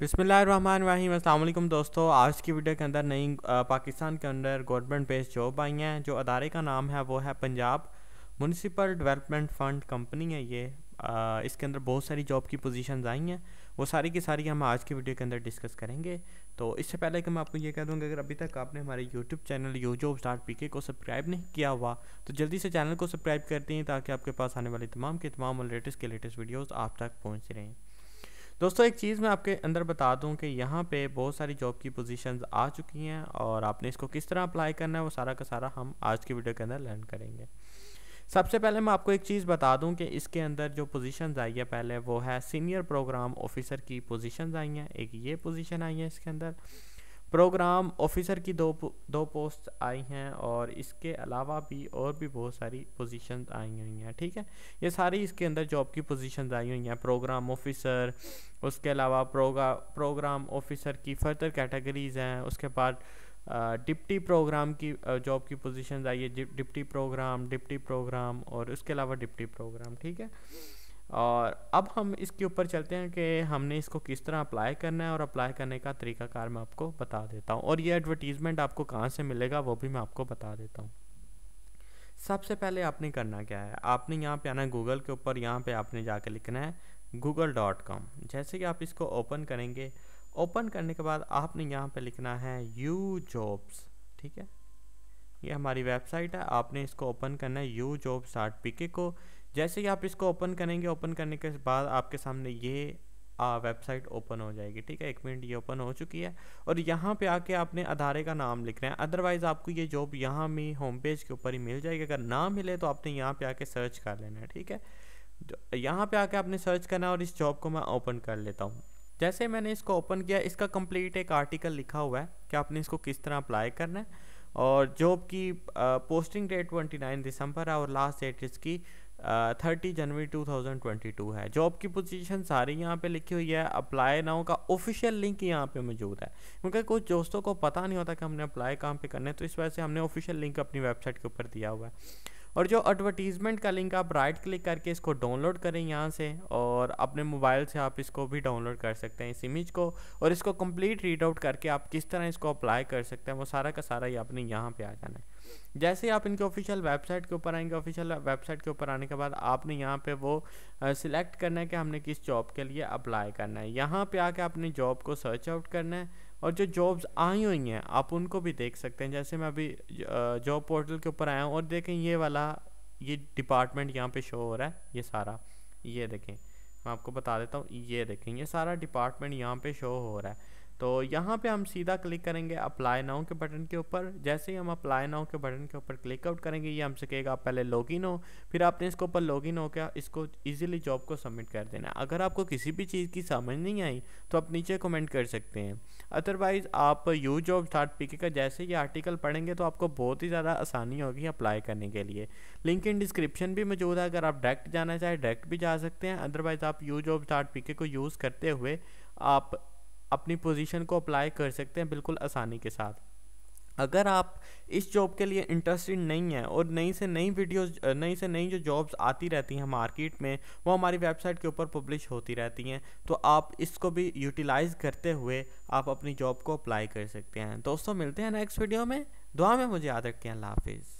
बिसमीम अल्लाम दोस्तों आज की वीडियो के अंदर नई पाकिस्तान के अंदर गवर्नमेंट बेस्ड जॉब आई हैं जो अदारे का नाम है वो है Punjab municipal development fund company है ये आ, इसके अंदर बहुत सारी जॉब की पोजीशंस आई हैं वो सारी की सारी हम आज की वीडियो के अंदर डिस्कस करेंगे तो इससे पहले कि मैं आपको ये कह दूँगा अगर अभी तक आपने हमारे YouTube channel you job start P को सब्सक्राइब नहीं किया हुआ तो जल्दी से चैनल को सब्सक्राइब कर दें ताकि आपके पास आने वाली तमाम के तमाम और लेटेस्ट के लेटेस्ट वीडियोज़ आप तक पहुँच रहें दोस्तों एक चीज़ मैं आपके अंदर बता दूं कि यहाँ पे बहुत सारी जॉब की पोजीशंस आ चुकी हैं और आपने इसको किस तरह अप्लाई करना है वो सारा का सारा हम आज की वीडियो के अंदर लर्न करेंगे सबसे पहले मैं आपको एक चीज़ बता दूं कि इसके अंदर जो पोजीशंस आई है पहले वो है सीनियर प्रोग्राम ऑफिसर की पोजिशन आई हैं एक ये पोजिशन आई है इसके अंदर प्रोग्राम ऑफिसर की दो दो पोस्ट आई हैं और इसके अलावा भी और भी बहुत सारी पोजीशन आई हुई हैं ठीक है ये सारी इसके अंदर जॉब की पोजीशन आई हुई हैं प्रोग्राम ऑफिसर उसके अलावा प्रोग्रा प्रोग्राम ऑफिसर की फर्दर कैटेगरीज हैं उसके बाद डिप्टी प्रोग्राम की जॉब की पोजीशन आई है डिप्टी प्रोग्राम डिप्टी प्रोग्राम और उसके अलावा डिप्टी प्रोग्राम ठीक है और अब हम इसके ऊपर चलते हैं कि हमने इसको किस तरह अप्लाई करना है और अप्लाई करने का तरीकाकार मैं आपको बता देता हूँ और ये एडवर्टीज़मेंट आपको कहाँ से मिलेगा वो भी मैं आपको बता देता हूँ सबसे पहले आपने करना क्या है आपने यहाँ पे आना है गूगल के ऊपर यहाँ पे आपने जाके लिखना है गूगल डॉट कॉम जैसे कि आप इसको ओपन करेंगे ओपन करने के बाद आपने यहाँ पे लिखना है यू जॉब्स ठीक है ये हमारी वेबसाइट है आपने इसको ओपन करना है यू जॉब्स डॉट पी के को जैसे ही आप इसको ओपन करेंगे ओपन करने के बाद आपके सामने ये वेबसाइट ओपन हो जाएगी ठीक है एक मिनट ये ओपन हो चुकी है और यहाँ पे आके आपने अधारे का नाम लिखना है अदरवाइज़ आपको ये जॉब यहाँ में होम पेज के ऊपर ही मिल जाएगी अगर ना मिले तो आपने यहाँ पे आके सर्च कर लेना है ठीक है यहाँ पे आके आपने सर्च करना है और इस जॉब को मैं ओपन कर लेता हूँ जैसे मैंने इसको ओपन किया इसका कम्प्लीट एक आर्टिकल लिखा हुआ है कि आपने इसको किस तरह अप्लाई करना है और जॉब की पोस्टिंग डेट ट्वेंटी दिसंबर है और लास्ट डेट इसकी थर्टी जनवरी 2022 है जॉब की पोजीशन सारी यहाँ पे लिखी हुई है अप्लाई नाउ का ऑफिशियल लिंक यहाँ पे मौजूद है क्योंकि कुछ दोस्तों को पता नहीं होता कि हमने अप्लाई कहाँ पे करना है तो इस वजह से हमने ऑफिशियल लिंक अपनी वेबसाइट के ऊपर दिया हुआ है और जो एडवर्टीज़मेंट का लिंक आप राइट क्लिक करके इसको डाउनलोड करें यहाँ से और अपने मोबाइल से आप इसको भी डाउनलोड कर सकते हैं इस इमेज को और इसको कंप्लीट रीड आउट करके आप किस तरह इसको अप्लाई कर सकते हैं वो सारा का सारा ही आपने यहाँ पे आ जाना है जैसे ही आप इनके ऑफिशियल वेबसाइट के ऊपर आएंगे ऑफिशियल वेबसाइट के ऊपर आने के बाद आपने यहाँ पे वो सिलेक्ट करना है कि हमने किस जॉब के लिए अप्लाई करना है यहाँ पे आके आपने जॉब को सर्च आउट करना है और जो जॉब्स आई हुई हैं आप उनको भी देख सकते हैं जैसे मैं अभी जॉब पोर्टल के ऊपर आया हूँ और देखें ये वाला ये डिपार्टमेंट यहाँ पे शो हो रहा है ये सारा ये देखें मैं आपको बता देता हूँ ये देखें ये सारा डिपार्टमेंट यहाँ पे शो हो रहा है तो यहाँ पे हम सीधा क्लिक करेंगे अप्लाई नाउ के बटन के ऊपर जैसे ही हम अप्लाई नाउ के बटन के ऊपर क्लिक आउट करेंगे ये हमसे कहेगा आप पहले लॉगिन हो फिर आपने इसके ऊपर लॉगिन हो गया इसको इजीली जॉब को सबमिट कर देना अगर आपको किसी भी चीज़ की समझ नहीं आई तो आप नीचे कमेंट कर सकते हैं अदरवाइज़ आप यू जॉब स्टार्ट पीके का जैसे ये आर्टिकल पढ़ेंगे तो आपको बहुत ही ज़्यादा आसानी होगी अप्लाई करने के लिए लिंक इन डिस्क्रिप्शन भी मौजूद है अगर आप डायरेक्ट जाना चाहें डायरेक्ट भी जा सकते हैं अदरवाइज़ आप यू जॉब स्टार्ट पीके को यूज़ करते हुए आप अपनी पोजीशन को अप्लाई कर सकते हैं बिल्कुल आसानी के साथ अगर आप इस जॉब के लिए इंटरेस्टेड नहीं हैं और नई से नई वीडियोस नई से नई जो जॉब्स आती रहती हैं मार्केट में वो हमारी वेबसाइट के ऊपर पब्लिश होती रहती हैं तो आप इसको भी यूटिलाइज़ करते हुए आप अपनी जॉब को अप्लाई कर सकते हैं दोस्तों मिलते हैं नेक्स्ट वीडियो में दुआ में मुझे याद रखें अल्लाह हाफिज़